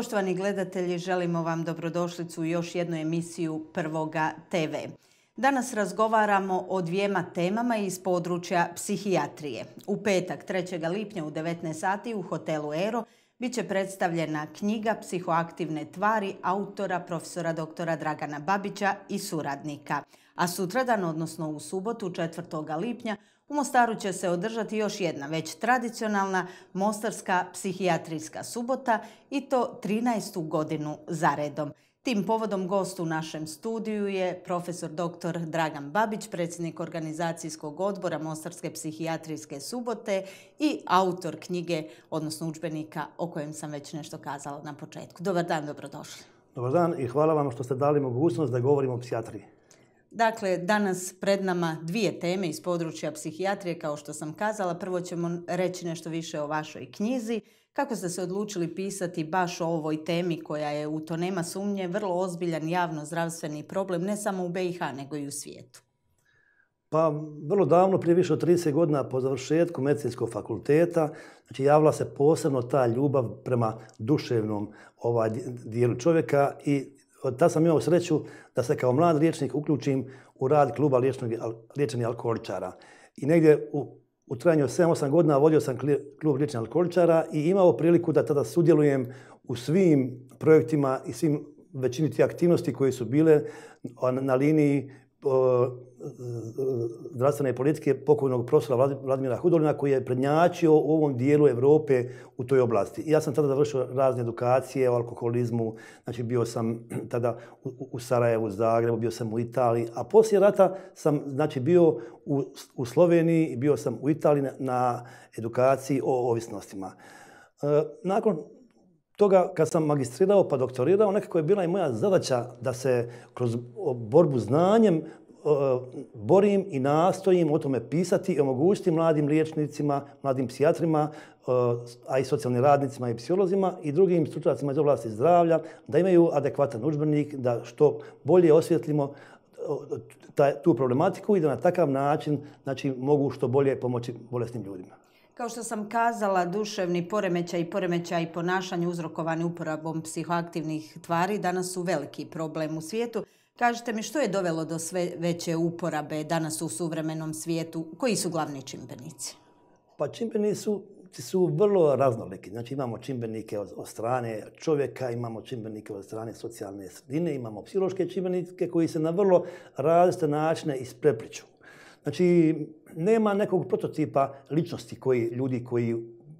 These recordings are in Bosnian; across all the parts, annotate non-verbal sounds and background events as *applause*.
Poštovani gledatelji, želimo vam dobrodošlicu u još jednu emisiju Prvoga TV. Danas razgovaramo o dvijema temama iz područja psihijatrije. U petak 3. lipnja u 19. sati u hotelu Ero bit će predstavljena knjiga Psihoaktivne tvari autora profesora doktora Dragana Babića i suradnika. A sutradan, odnosno u subotu 4. lipnja, U Mostaru će se održati još jedna već tradicionalna Mostarska psihijatrijska subota i to 13. godinu za redom. Tim povodom gost u našem studiju je profesor dr. Dragan Babić, predsjednik organizacijskog odbora Mostarske psihijatrijske subote i autor knjige, odnosno učbenika o kojem sam već nešto kazala na početku. Dobar dan, dobrodošli. Dobar dan i hvala vam što ste dali mogućnost da govorimo o psihijatriji. Dakle, danas pred nama dvije teme iz područja psihijatrije, kao što sam kazala. Prvo ćemo reći nešto više o vašoj knjizi. Kako ste se odlučili pisati baš o ovoj temi koja je, u to nema sumnje, vrlo ozbiljan javno zdravstveni problem, ne samo u BiH, nego i u svijetu? Pa, vrlo davno, prije više od 30 godina po završetku medicinskog fakulteta, znači javila se posebno ta ljubav prema duševnom ovaj, dijelu čovjeka i od ta sam imao sreću da se kao mlad liječnik uključim u rad kluba liječenog, liječenih alkoholičara. I negdje u, u trajanju 7-8 godina vodio sam klub liječenih alkoholičara i imao priliku da tada sudjelujem u svim projektima i svim većini tih aktivnosti koje su bile na liniji zdravstvene politike pokojnog profesora Vladimira Hudolina koji je prednjačio u ovom dijelu Evrope u toj oblasti. I ja sam tada završio razne edukacije o alkoholizmu, znači bio sam *clears throat* tada u Sarajevu, Zagrebu, bio sam u Italiji, a poslije rata sam znači, bio u, u Sloveniji i bio sam u Italiji na edukaciji o ovisnostima. E, nakon toga kad sam magistrirao pa doktorirao, nekako je bila i moja zadaća da se kroz borbu znanjem borim i nastojim o tome pisati i omogućiti mladim liječnicima, mladim psijatrima, a i socijalnim radnicima i psiholozima i drugim stručnjacima iz oblasti zdravlja da imaju adekvatan učbenik, da što bolje osvjetlimo tu problematiku i da na takav način znači, mogu što bolje pomoći bolesnim ljudima. Kao što sam kazala, duševni poremećaj i poremećaj ponašanja uzrokovani uporabom psihoaktivnih tvari danas su veliki problem u svijetu. Kažite mi što je dovelo do sve veće uporabe danas u suvremenom svijetu? Koji su glavni čimbenici? Pa čimbenici su, su vrlo raznoliki. Znači imamo čimbenike od, strane čovjeka, imamo čimbenike od strane socijalne sredine, imamo psihološke čimbenike koji se na vrlo različite načine isprepliču. Znači, nema nekog prototipa ličnosti koji ljudi koji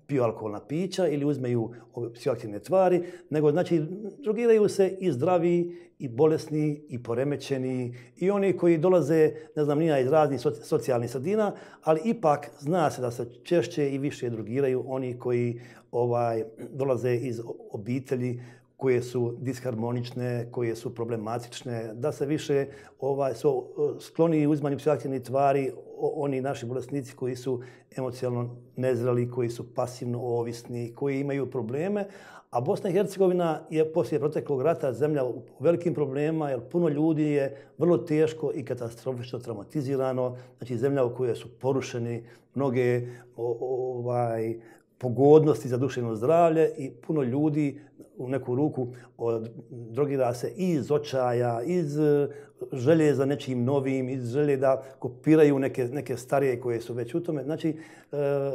piju alkoholna pića ili uzmeju ove psihoaktivne tvari, nego znači drugiraju se i zdravi i bolesni i poremećeni i oni koji dolaze, ne znam, nija iz raznih socijalnih sredina, ali ipak zna se da se češće i više drugiraju oni koji ovaj dolaze iz obitelji koje su disharmonične, koje su problematične, da se više ovaj, su skloni u izmanju psihoaktivnih tvari oni naši bolestnici koji su emocijalno nezrali, koji su pasivno ovisni, koji imaju probleme. A Bosna i Hercegovina je poslije proteklog rata zemlja u velikim problemima, jer puno ljudi je vrlo teško i katastrofično traumatizirano. Znači, zemlja u kojoj su porušeni mnoge ovaj, pogodnosti za duševno zdravlje i puno ljudi u neku ruku od drogira se iz očaja, iz e, želje za nečim novim, iz želje da kopiraju neke, neke starije koje su već u tome. Znači, e,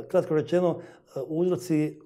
kratko rečeno, e, uzroci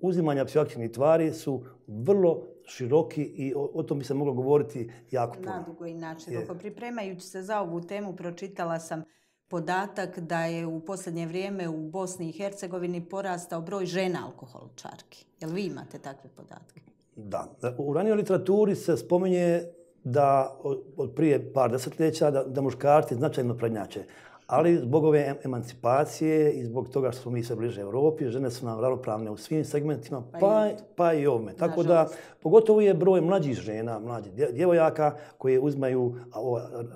uzimanja psihoaktivnih tvari su vrlo široki i o, o tom bi se moglo govoriti jako puno. Na Nadugo inače. Je. Pripremajući se za ovu temu, pročitala sam podatak da je u posljednje vrijeme u Bosni i Hercegovini porastao broj žena alkoholčarki. Jel vi imate takve podatke? Da. U ranijoj literaturi se spominje da od prije par desetljeća da, da muškarci značajno prednjače. Ali zbog ove emancipacije i zbog toga što smo mi sve bliže Evropi, žene su nam ravnopravne u svim segmentima, pa, pa, pa, i, pa Tako da, pogotovo je broj mlađih žena, mlađih djevojaka koje uzmaju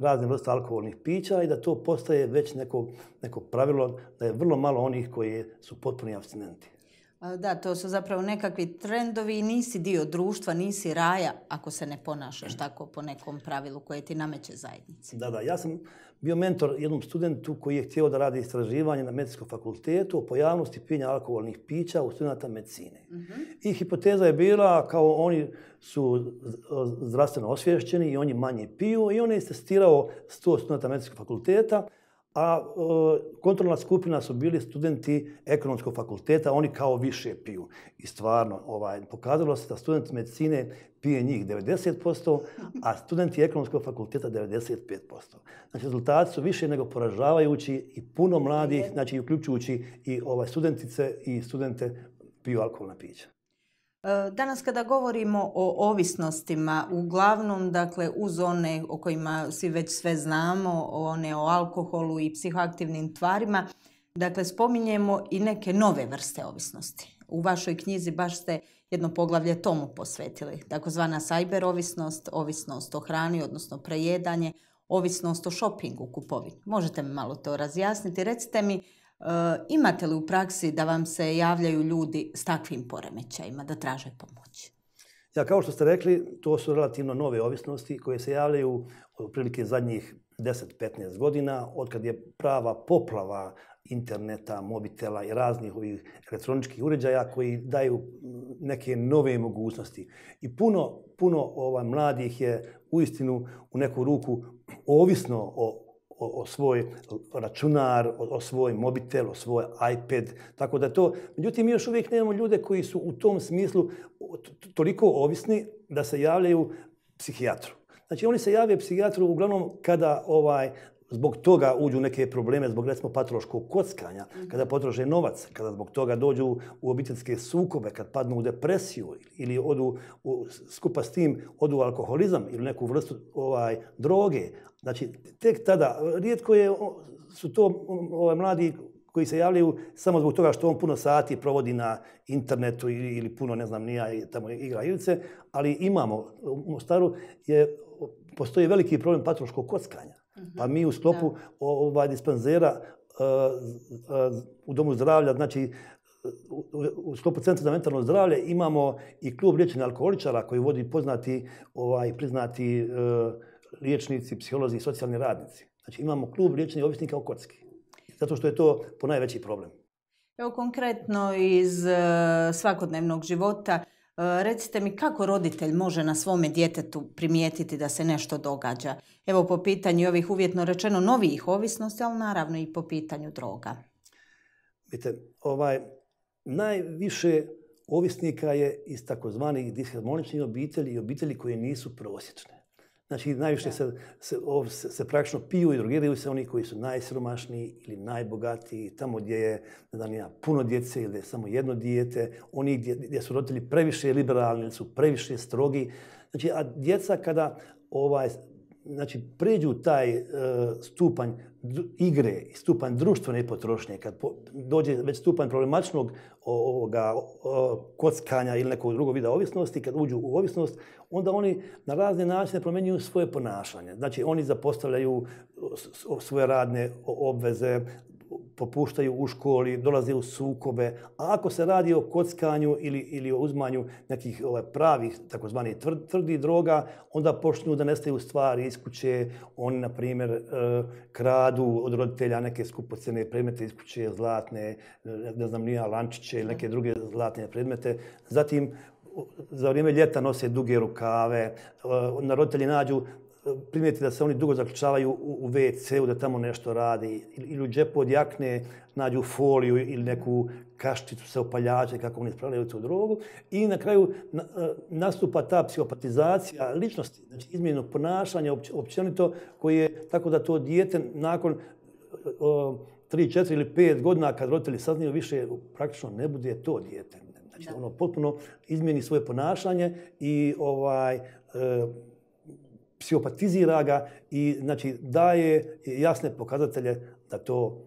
razne vrste alkoholnih pića i da to postaje već neko, neko pravilo da je vrlo malo onih koji su potpuni abstinenti. Da, to su zapravo nekakvi trendovi i nisi dio društva, nisi raja ako se ne ponašaš tako po nekom pravilu koje ti nameće zajednici. Da, da. Ja sam bio mentor jednom studentu koji je htio da radi istraživanje na medicinskom fakultetu o pojavnosti pijenja alkoholnih pića u studenta medicine. Uh mhm. -huh. I hipoteza je bila kao oni su zdravstveno osvješćeni i oni manje piju i on je istestirao 100 studenta medicinskog fakulteta a e, kontrolna skupina su bili studenti ekonomskog fakulteta, oni kao više piju. I stvarno, ovaj, pokazalo se da student medicine pije njih 90%, a studenti ekonomskog fakulteta 95%. Znači, rezultati su više nego poražavajući i puno mladih, znači, uključujući i ovaj, studentice i studente piju alkoholna pića. E, danas kada govorimo o ovisnostima, uglavnom dakle, uz one o kojima svi već sve znamo, one o alkoholu i psihoaktivnim tvarima, dakle, spominjemo i neke nove vrste ovisnosti. U vašoj knjizi baš ste jedno poglavlje tomu posvetili. Takozvana sajber ovisnost, ovisnost o hrani, odnosno prejedanje, ovisnost o šopingu, kupovini. Možete mi malo to razjasniti. Recite mi, Eh, imate li u praksi da vam se javljaju ljudi s takvim poremećajima da traže pomoć? Ja, kao što ste rekli, to su relativno nove ovisnosti koje se javljaju od prilike zadnjih 10-15 godina, od kad je prava poplava interneta, mobitela i raznih ovih elektroničkih uređaja koji daju neke nove mogućnosti. I puno, puno ovaj, mladih je u istinu u neku ruku ovisno o o, o svoj računar, o, o svoj mobitel, o svoj iPad, tako da to... Međutim, mi još uvijek nemamo ljude koji su u tom smislu toliko ovisni da se javljaju psihijatru. Znači, oni se javljaju psihijatru uglavnom kada ovaj zbog toga uđu neke probleme, zbog recimo patološkog kockanja, mhm. kada potroše novac, kada zbog toga dođu u obiteljske sukobe, kad padnu u depresiju ili odu u, skupa s tim odu u alkoholizam ili neku vrstu ovaj droge, Znači, tek tada, rijetko je, su to ovaj, mladi koji se javljaju samo zbog toga što on puno sati provodi na internetu ili, ili puno, ne znam, nija tamo igra ilice, ali imamo, u Mostaru je, postoji veliki problem patološkog kockanja. Mm -hmm. Pa mi u sklopu ovaj dispanzera e, e, u domu zdravlja, znači u sklopu Centra za mentalno zdravlje imamo i klub liječenja alkoholičara koji vodi poznati, ovaj, priznati uh, liječnici, psiholozi i socijalni radnici. Znači imamo klub liječnih ovisnika u Kocki. Zato što je to po najveći problem. Evo konkretno iz e, svakodnevnog života, e, recite mi kako roditelj može na svome djetetu primijetiti da se nešto događa? Evo po pitanju ovih uvjetno rečeno novijih ovisnosti, ali naravno i po pitanju droga. Vidite, ovaj, najviše ovisnika je iz takozvanih disharmoničnih obitelji i obitelji koje nisu prosječne. Znači, najviše se, se, se, se praktično piju i drogiraju se oni koji su najsiromašniji ili najbogatiji, tamo gdje je nije, puno djece ili je samo jedno dijete, oni gdje, gdje su roditelji previše liberalni ili su previše strogi. Znači, a djeca kada ovaj, znači, pređu taj e, stupanj igre i stupanj društvene potrošnje, kad po, dođe već stupanj problematičnog ovoga, o, kockanja ili nekog drugog vida ovisnosti, kad uđu u ovisnost, onda oni na razne načine promenjuju svoje ponašanje. Znači, oni zapostavljaju svoje radne obveze, popuštaju u školi, dolaze u sukobe. A ako se radi o kockanju ili, ili o uzmanju nekih ovaj, pravih, takozvani tvrd, tvrdi droga, onda počnu da nestaju stvari iz kuće. Oni, na primjer, eh, kradu od roditelja neke skupocene predmete iz kuće, zlatne, eh, ne znam, nija, lančiće ili neke druge zlatne predmete. Zatim, za vrijeme ljeta nose duge rukave, eh, na roditelji nađu primijeti da se oni dugo zaključavaju u, WC-u, da tamo nešto radi, ili u džepu od jakne nađu foliju ili neku kaščicu sa opaljače kako oni spravljaju tu drogu. I na kraju e, nastupa ta psihopatizacija ličnosti, znači izmjenog ponašanja op, općenito, koji je tako da to dijete nakon e, o, 3, 4 ili 5 godina kad roditelji saznaju više, praktično ne bude to dijete. Znači da. ono potpuno izmjeni svoje ponašanje i ovaj, e, psihopatizira ga i znači daje jasne pokazatelje da to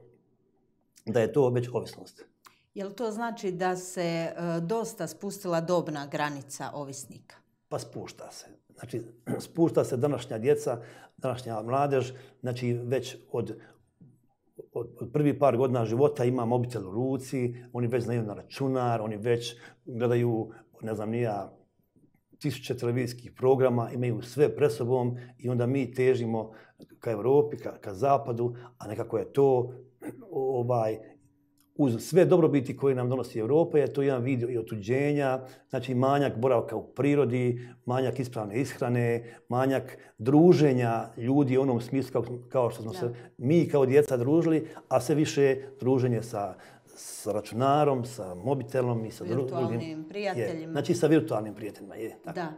da je to već ovisnost. Jel to znači da se e, dosta spustila dobna granica ovisnika? Pa spušta se. Znači *clears throat* spušta se današnja djeca, današnja mladež, znači već od od, od prvi par godina života ima mobitel u ruci, oni već znaju na računar, oni već gledaju, ne znam, nija tisuće televizijskih programa, imaju sve presobom i onda mi težimo ka Evropi, ka, ka Zapadu, a nekako je to *clears throat* ovaj, uz sve dobrobiti koje nam donosi Evropa, je to jedan vid i otuđenja, znači manjak boravka u prirodi, manjak ispravne ishrane, manjak druženja ljudi u onom smislu kao, kao što smo se mi kao djeca družili, a sve više druženje sa sa računarom, sa mobitelom i sa virtualnim drugim. Virtualnim prijateljima. Je. Znači sa virtualnim prijateljima, je. Tako. Da.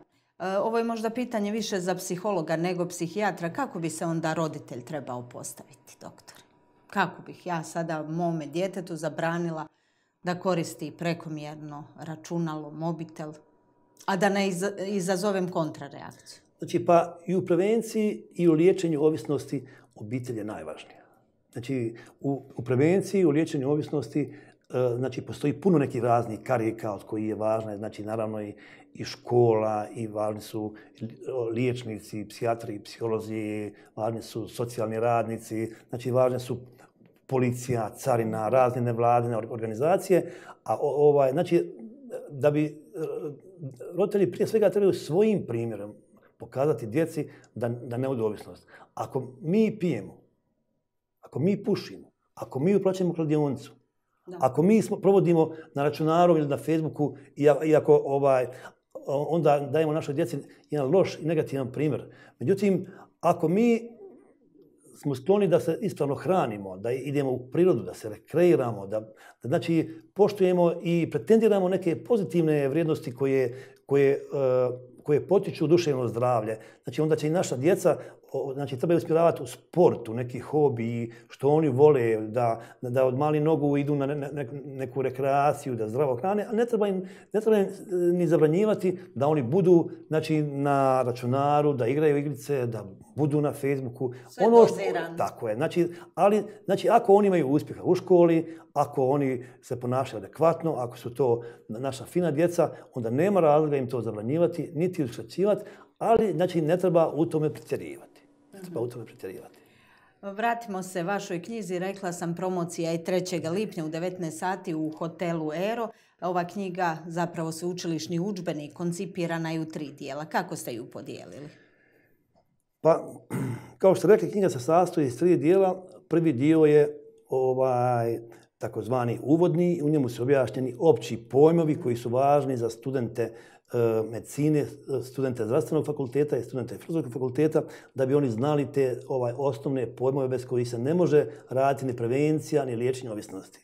E, ovo je možda pitanje više za psihologa nego psihijatra. Kako bi se onda roditelj trebao postaviti, doktor? Kako bih ja sada mome djetetu zabranila da koristi prekomjerno računalo, mobitel, a da ne izazovem kontrareakciju? Znači, pa i u prevenciji i u liječenju ovisnosti obitelj je najvažnija. Znači, u, u prevenciji, u liječenju ovisnosti, e, znači, postoji puno nekih raznih karika od koji je važna. Znači, naravno, i, i škola, i važni su liječnici, psijatri, psiholozi, važni su socijalni radnici, znači, važne su policija, carina, razne nevladine organizacije, a ovaj, znači, da bi e, roditelji prije svega trebali svojim primjerom pokazati djeci da, da ne ovisnost. Ako mi pijemo, ako mi pušimo, ako mi uplaćujemo kladionicu, ako mi smo, provodimo na računaru ili na Facebooku i, i ako ovaj, onda dajemo našoj djeci jedan loš i negativan primjer. Međutim, ako mi smo skloni da se ispravno hranimo, da idemo u prirodu, da se rekreiramo, da, da znači poštujemo i pretendiramo neke pozitivne vrijednosti koje, koje, e, koje potiču duševno zdravlje. Znači, onda će i naša djeca znači, trebaju uspiravati u sportu, neki hobi, što oni vole, da, da od mali nogu idu na ne, ne, neku rekreaciju, da zdravo hrane, a ne treba, im, ne treba im e, ni zabranjivati da oni budu znači, na računaru, da igraju igrice, da budu na Facebooku. Sve ono što, tako je. Znači, ali, znači, ako oni imaju uspjeha u školi, ako oni se ponašaju ponašaju adekvatno, ako su to naša fina djeca, onda nema razloga im to zabranjivati, niti uskraćivati, ali znači ne treba u tome pritjerivati. Ne treba u tome pritjerivati. Pa vratimo se vašoj knjizi. Rekla sam promocija je 3. lipnja u 19. sati u hotelu Ero. Ova knjiga, zapravo se učilišni učbenik, koncipirana je u tri dijela. Kako ste ju podijelili? Pa, *clears throat* kao što rekli, knjiga se sastoji iz tri dijela. Prvi dio je ovaj, takozvani uvodni, u njemu su objašnjeni opći pojmovi koji su važni za studente e, medicine, e, studente zdravstvenog fakulteta i studente filozofskog fakulteta, da bi oni znali te ovaj osnovne pojmove bez kojih se ne može raditi ni prevencija, ni liječenje ovisnosti.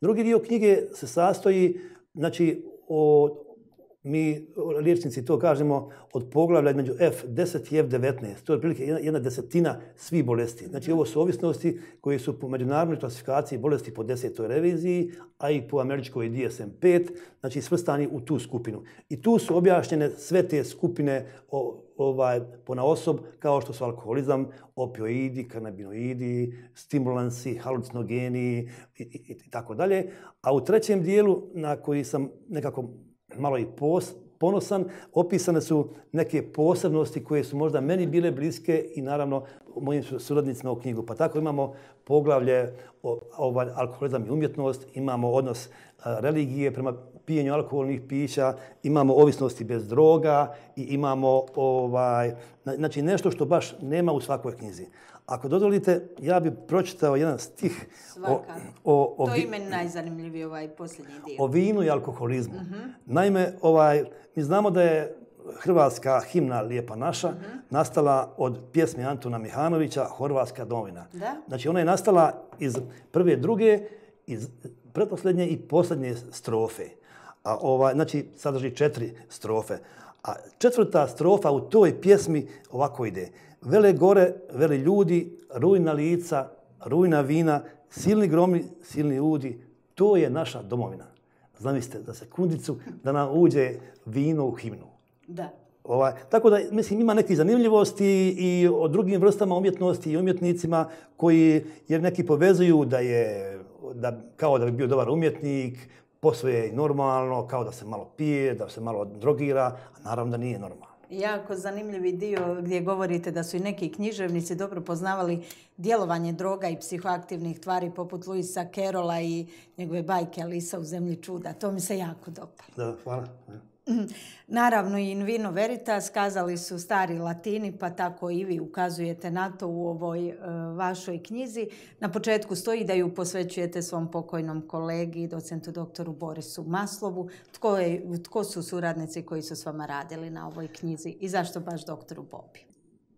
Drugi dio knjige se sastoji znači, o mi liječnici to kažemo od poglavlja između F10 i F19. To je otprilike jedna desetina svi bolesti. Znači ovo su ovisnosti koje su po međunarodnoj klasifikaciji bolesti po desetoj reviziji, a i po američkoj DSM-5, znači svrstani u tu skupinu. I tu su objašnjene sve te skupine o, ovaj, po na osob, kao što su alkoholizam, opioidi, kanabinoidi, stimulansi, halucinogeni i, i, i, i tako dalje. A u trećem dijelu na koji sam nekako malo i pos, ponosan, opisane su neke posebnosti koje su možda meni bile bliske i naravno mojim suradnicima u knjigu. Pa tako imamo poglavlje o, o, ovaj, alkoholizam i umjetnost, imamo odnos e, religije prema pijenju alkoholnih pića, imamo ovisnosti bez droga i imamo ovaj, znači nešto što baš nema u svakoj knjizi. Ako dozvolite, ja bih pročitao jedan stih. O, o, o, to je meni najzanimljiviji ovaj posljednji dio. O vinu i alkoholizmu. Uh mhm. -huh. Naime, ovaj, mi znamo da je hrvatska himna Lijepa naša mhm. nastala od pjesme Antuna Mihanovića Horvatska domovina. Da? Znači, ona je nastala iz prve, druge, iz pretposljednje i posljednje strofe. A ovaj, znači, sadrži četiri strofe. A četvrta strofa u toj pjesmi ovako ide. Vele gore, vele ljudi, rujna lica, rujna vina, silni gromi, silni ljudi, to je naša domovina. Zamislite za sekundicu da nam uđe vino u himnu. Da. Ovaj, tako da, mislim, ima neki zanimljivosti i o drugim vrstama umjetnosti i umjetnicima koji, jer neki povezuju da je da, kao da bi bio dobar umjetnik, posve je normalno, kao da se malo pije, da se malo drogira, a naravno da nije normalno. Jako zanimljivi dio gdje govorite da su i neki književnici dobro poznavali djelovanje droga i psihoaktivnih tvari poput Luisa Kerola i njegove bajke Alisa u zemlji čuda. To mi se jako dopalo. Da, hvala. Mhm. Naravno, in vino veritas, kazali su stari latini, pa tako i vi ukazujete na to u ovoj e, vašoj knjizi. Na početku stoji da ju posvećujete svom pokojnom kolegi, docentu doktoru Borisu Maslovu. Tko, je, tko su suradnici koji su s vama radili na ovoj knjizi i zašto baš doktoru Bobi?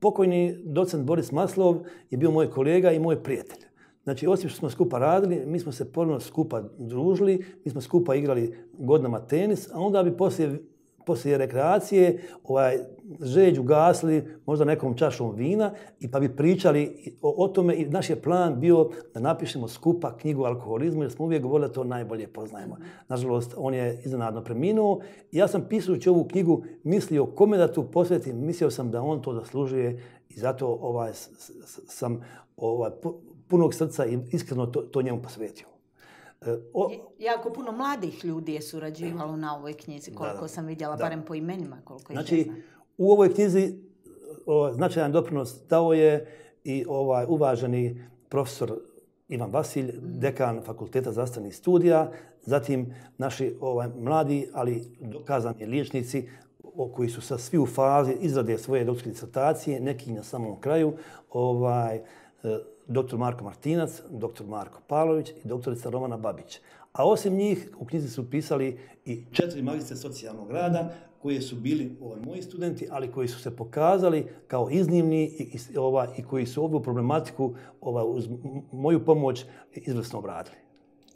Pokojni docent Boris Maslov je bio moj kolega i moj prijatelj. Znači, osim što smo skupa radili, mi smo se ponovno skupa družili, mi smo skupa igrali godnama tenis, a onda bi poslije, poslije rekreacije ovaj, žeđu gasli možda nekom čašom vina i pa bi pričali o, o tome i naš je plan bio da napišemo skupa knjigu o alkoholizmu jer smo uvijek govorili da to najbolje poznajemo. Nažalost, on je iznenadno preminuo. Ja sam pisujući ovu knjigu mislio kome da tu posvetim, mislio sam da on to zaslužuje i zato ovaj, sam ovaj, punog srca i iskreno to, to njemu posvetio. E, o, jako puno mladih ljudi je surađivalo na ovoj knjizi, koliko da, sam vidjela, da. barem po imenima koliko znači, ih je znam. U ovoj knjizi o, značajan doprinos dao je i ovaj uvaženi profesor Ivan Vasilj, mm. dekan Fakulteta za zastavnih studija, zatim naši ovaj, mladi, ali dokazani liječnici, o, koji su sa svi u fazi izrade svoje doktorske disertacije, neki na samom kraju, ovaj, e, dr. Marko Martinac, dr. Marko Palović i doktorica Romana Babić. A osim njih u knjizi su pisali i četiri magistre socijalnog rada koje su bili ovaj, moji studenti, ali koji su se pokazali kao iznimni i, i, ova, i koji su ovu problematiku ova, uz moju pomoć izvrsno obradili.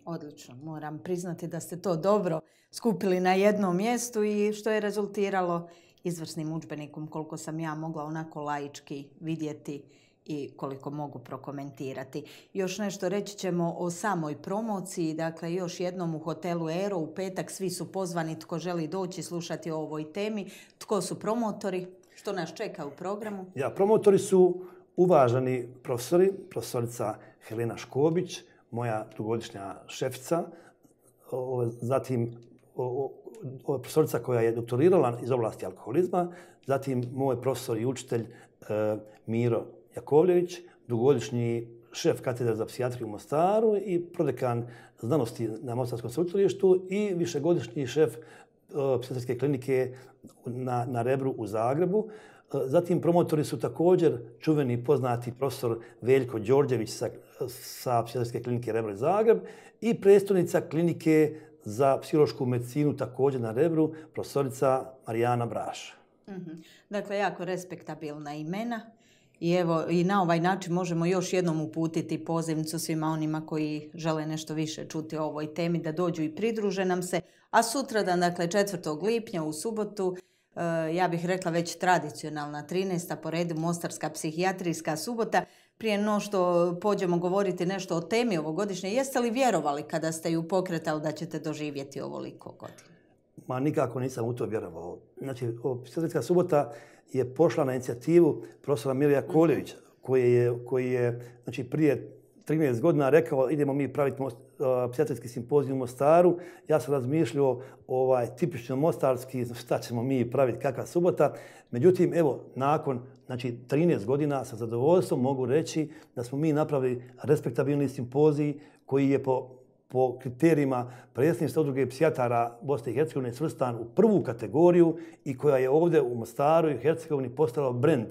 Odlično. Moram priznati da ste to dobro skupili na jednom mjestu i što je rezultiralo izvrsnim učbenikom koliko sam ja mogla onako laički vidjeti i koliko mogu prokomentirati. Još nešto reći ćemo o samoj promociji, dakle još jednom u hotelu Ero u petak svi su pozvani tko želi doći slušati o ovoj temi, tko su promotori, što nas čeka u programu. Ja, promotori su uvažani profesori, profesorica Helena Škobić, moja dugodišnja šefica, zatim o, o, o, profesorica koja je doktorirala iz oblasti alkoholizma, zatim moj profesor i učitelj e, Miro Jakovljević, dugogodišnji šef katedra za psijatriju u Mostaru i prodekan znanosti na Mostarskom sveučilištu i višegodišnji šef e, psijatrijske klinike na, na Rebru u Zagrebu. E, zatim promotori su također čuveni i poznati profesor Veljko Đorđević sa, sa psijatrijske klinike Rebro Zagreb i predstavnica klinike za psihološku medicinu također na Rebru, profesorica Marijana Braš. Mm -hmm. Dakle, jako respektabilna imena. I evo, i na ovaj način možemo još jednom uputiti pozivnicu svima onima koji žele nešto više čuti o ovoj temi, da dođu i pridruže nam se. A sutradan, dakle, 4. lipnja u subotu, eh, ja bih rekla već tradicionalna 13. po redu Mostarska psihijatrijska subota. Prije no što pođemo govoriti nešto o temi ovogodišnje, jeste li vjerovali kada ste ju pokretali da ćete doživjeti ovoliko godina? Ma nikako nisam u to vjerovao. Znači, psihijatrijska subota je pošla na inicijativu profesora Milija mhm. Koljevića, koji je, koji je znači, prije 13 godina rekao idemo mi praviti psijatrijski simpozij u Mostaru. Ja sam razmišljao ovaj, tipično mostarski, šta ćemo mi praviti, kakva subota. Međutim, evo, nakon znači, 13 godina sa zadovoljstvom mogu reći da smo mi napravili respektabilni simpozij koji je po po kriterijima predsjednice udruge psijatara Bosne i Hercegovine svrstan u prvu kategoriju i koja je ovdje u Mostaru i Hercegovini postala brend.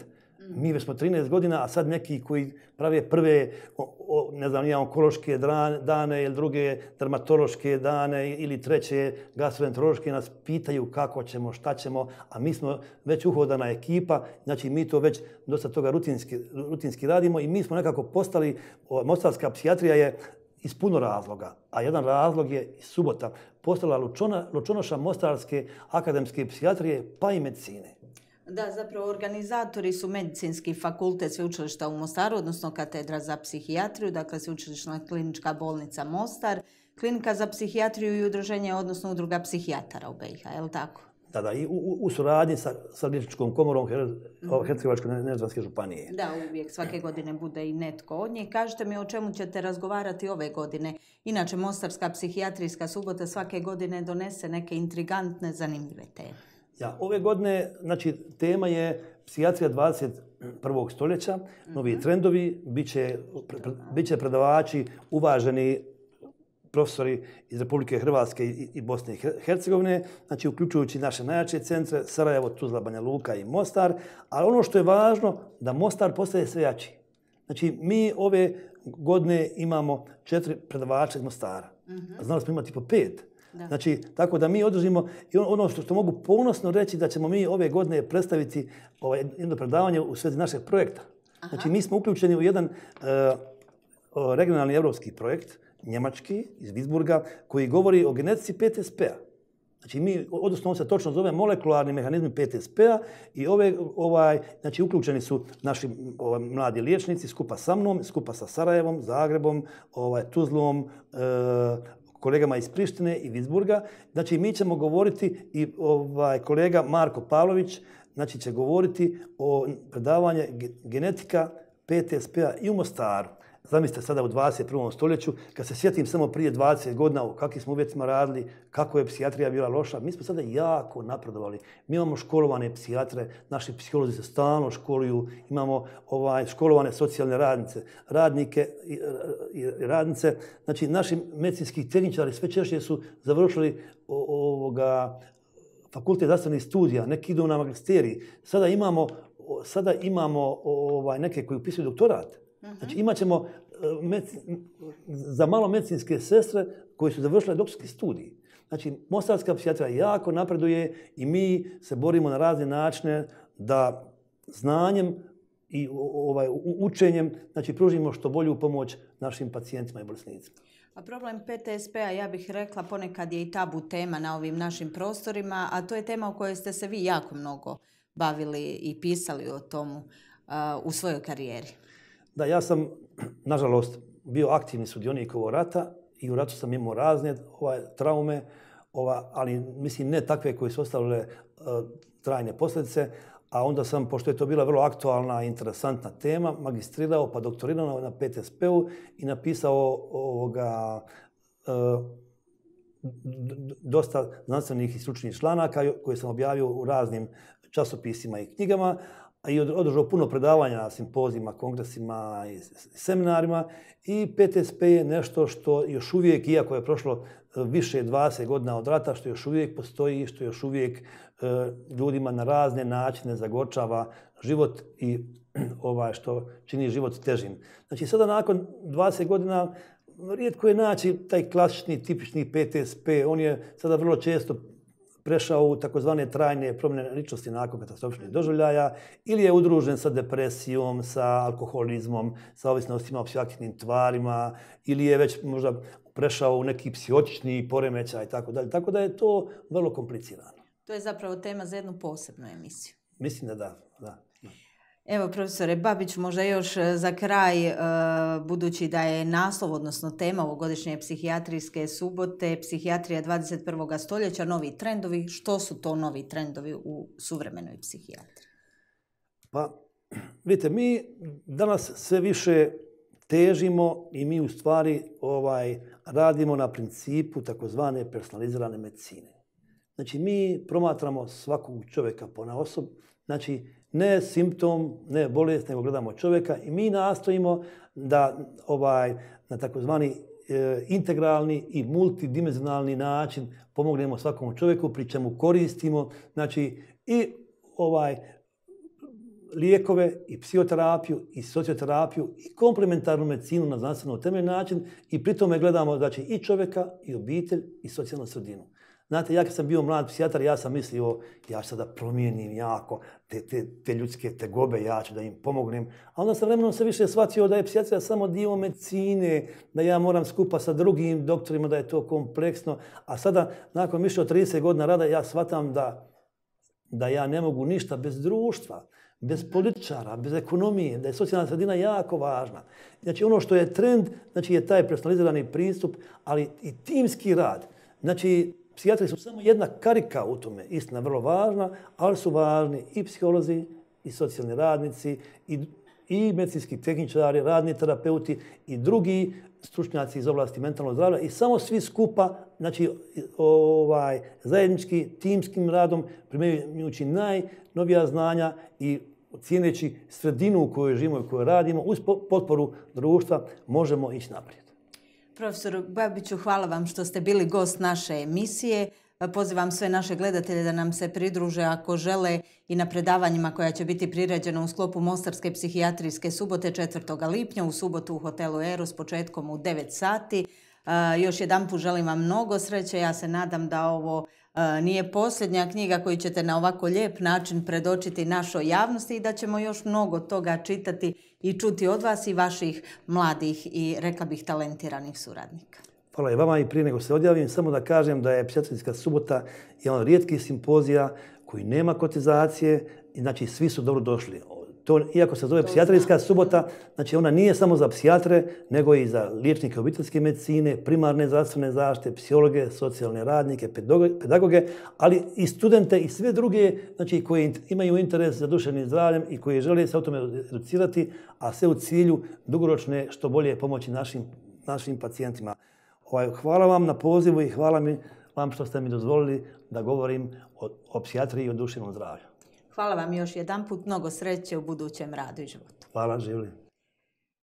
Mi već smo 13 godina, a sad neki koji prave prve, o, o, ne znam, nije onkološke dane ili druge dermatološke dane ili treće gastroenterološke nas pitaju kako ćemo, šta ćemo, a mi smo već uhodana ekipa, znači mi to već dosta toga rutinski, rutinski radimo i mi smo nekako postali, Mostarska psijatrija je iz puno razloga, a jedan razlog je subota, postala lučona, lučonoša Mostarske akademske psijatrije pa i medicine. Da, zapravo organizatori su Medicinski fakultet Sveučilišta u Mostaru, odnosno Katedra za psihijatriju, dakle Sveučilišna klinička bolnica Mostar, Klinika za psihijatriju i udruženje, odnosno udruga psihijatara u BiH, je li tako? tada i u, u suradnji sa Srbičkom komorom Her, mm -hmm. nezvanske županije. Da, uvijek svake e. godine bude i netko od nje. Kažete mi o čemu ćete razgovarati ove godine. Inače, Mostarska psihijatrijska subota svake godine donese neke intrigantne, zanimljive teme. Ja, ove godine, znači, tema je psihijatrija 21. stoljeća, mm -hmm. novi mhm. trendovi, biće biće predavači uvaženi profesori iz Republike Hrvatske i Bosne i Hercegovine, znači uključujući naše najjače centre, Sarajevo, Tuzla, Banja Luka i Mostar. Ali ono što je važno, da Mostar postaje sve jači. Znači, mi ove godine imamo četiri predavača iz Mostara. Mhm. Znali smo imati po pet. Znači, tako da mi održimo, i ono što, što mogu ponosno reći, da ćemo mi ove godine predstaviti ovaj jedno predavanje u svezi našeg projekta. Znači, mi smo uključeni u jedan eh, regionalni evropski projekt, njemački iz Wittburga, koji govori o genetici PTSP-a. Znači, mi, odnosno on se točno zove molekularni mehanizmi PTSP-a i ove, ovaj, znači, uključeni su naši ovaj, mladi liječnici skupa sa mnom, skupa sa Sarajevom, Zagrebom, ovaj, Tuzlom, e, kolegama iz Prištine i Vizburga. Znači, mi ćemo govoriti i ovaj, kolega Marko Pavlović znači, će govoriti o predavanje genetika PTSP-a i u Mostaru. Zamislite sada u 21. stoljeću, kad se sjetim samo prije 20 godina u kakvim smo uvjetima radili, kako je psijatrija bila loša, mi smo sada jako napredovali. Mi imamo školovane psijatre, naši psiholozi se stalno školuju, imamo ovaj školovane socijalne radnice, radnike i radnice. Znači, naši medicinski tehničari sve češće su završili ovoga fakulte zastavnih studija, neki idu na magisteriji. Sada imamo, sada imamo ovaj, neke koji upisuju doktorat. Mhm. Znači imat ćemo e, za malo medicinske sestre koje su završile doktorski studij. Znači, Mostarska psijatrija jako napreduje i mi se borimo na razne načine da znanjem i ovaj učenjem znači, pružimo što bolju pomoć našim pacijentima i bolesnicima. A pa problem PTSP-a, ja bih rekla, ponekad je i tabu tema na ovim našim prostorima, a to je tema o kojoj ste se vi jako mnogo bavili i pisali o tomu uh, u svojoj karijeri. Da, ja sam, *clears throat* nažalost, bio aktivni sudionik ovog rata i u ratu sam imao razne ovaj, traume, ova, ali mislim ne takve koje su ostavile uh, trajne posljedice, a onda sam, pošto je to bila vrlo aktualna i interesantna tema, magistrirao pa doktorirao na PTSP-u i napisao ovoga, uh, dosta znanstvenih i stručnih članaka koje sam objavio u raznim časopisima i knjigama, i održao puno predavanja na simpozijima, kongresima i seminarima. I PTSP je nešto što još uvijek, iako je prošlo e, više 20 godina od rata, što još uvijek postoji i što još uvijek e, ljudima na razne načine zagorčava život i *clears throat* ovaj, što čini život težim. Znači, sada nakon 20 godina rijetko je naći taj klasični, tipični PTSP. On je sada vrlo često prešao u takozvane trajne promjene ličnosti nakon katastrofičnih doživljaja ili je udružen sa depresijom, sa alkoholizmom, sa ovisnostima o psijaktivnim tvarima ili je već možda prešao u neki psiotični poremećaj i tako dalje. Tako da je to vrlo komplicirano. To je zapravo tema za jednu posebnu emisiju. Mislim da da. da. Evo, profesore Babić, možda još e, za kraj, e, budući da je naslov, odnosno tema ovogodišnje psihijatrijske subote, psihijatrija 21. stoljeća, novi trendovi, što su to novi trendovi u suvremenoj psihijatriji? Pa, vidite, mi danas sve više težimo i mi u stvari ovaj radimo na principu takozvane personalizirane medicine. Znači, mi promatramo svakog čovjeka po na osob, znači, ne simptom, ne bolest, nego gledamo čovjeka i mi nastojimo da ovaj na takozvani e, integralni i multidimenzionalni način pomognemo svakom čovjeku pri čemu koristimo znači i ovaj lijekove i psihoterapiju i socioterapiju i komplementarnu medicinu na znanstveno temelj način i pritome gledamo znači i čovjeka i obitelj i socijalnu sredinu. Znate, ja kad sam bio mlad psijatar, ja sam mislio, ja ću sada promijenim jako te, te, te ljudske tegobe, ja ću da im pomognem. A onda sam vremenom sve više shvatio da je psijatrija samo dio medicine, da ja moram skupa sa drugim doktorima, da je to kompleksno. A sada, nakon više od 30 godina rada, ja shvatam da, da ja ne mogu ništa bez društva bez političara, bez ekonomije, da je socijalna sredina jako važna. Znači ono što je trend, znači je taj personalizirani pristup, ali i timski rad. Znači psihijatri su samo jedna karika u tome, istina vrlo važna, ali su važni i psiholozi, i socijalni radnici, i, i medicinski tehničari, radni terapeuti, i drugi stručnjaci iz oblasti mentalnog zdravlja. I samo svi skupa, znači ovaj, zajednički, timskim radom, primjenjući najnovija znanja i cijeneći sredinu u kojoj živimo i kojoj radimo, uz potporu društva, možemo ići naprijed. Profesor Babiću, hvala vam što ste bili gost naše emisije. Pa pozivam sve naše gledatelje da nam se pridruže ako žele i na predavanjima koja će biti priređena u sklopu Mostarske psihijatrijske subote 4. lipnja u subotu u hotelu Eros početkom u 9 sati. Još jedan put želim vam mnogo sreće. Ja se nadam da ovo nije posljednja knjiga koju ćete na ovako lijep način predočiti našoj javnosti i da ćemo još mnogo toga čitati i čuti od vas i vaših mladih i, rekla bih, talentiranih suradnika. Hvala i vama i prije nego se odjavim, samo da kažem da je Psijatrijska subota jedan od rijetkih simpozija koji nema kotizacije i znači svi su dobro došli to, iako se zove psijatrijska subota, znači ona nije samo za psijatre, nego i za liječnike obiteljske medicine, primarne zdravstvene zaštite, psihologe, socijalne radnike, pedagoge, ali i studente i sve druge znači, koji imaju interes za duševnim zdravlje i koji žele se o educirati, a sve u cilju dugoročne što bolje pomoći našim, našim pacijentima. Ovaj, hvala vam na pozivu i hvala mi vam što ste mi dozvolili da govorim o, o psijatriji i o duševnom zdravlju. Hvala vam još jedan put. Mnogo sreće u budućem radu i životu. Hvala, življe.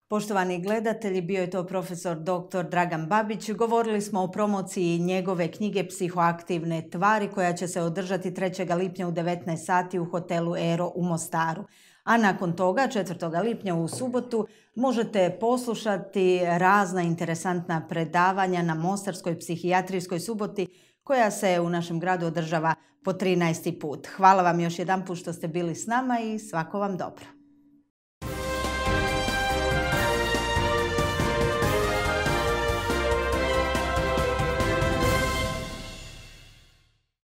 Poštovani gledatelji, bio je to profesor dr. Dragan Babić. Govorili smo o promociji njegove knjige Psihoaktivne tvari koja će se održati 3. lipnja u 19. sati u hotelu Ero u Mostaru. A nakon toga, 4. lipnja u subotu, možete poslušati razna interesantna predavanja na Mostarskoj psihijatrijskoj suboti koja se u našem gradu održava po 13. put. Hvala vam još jedan put što ste bili s nama i svako vam dobro.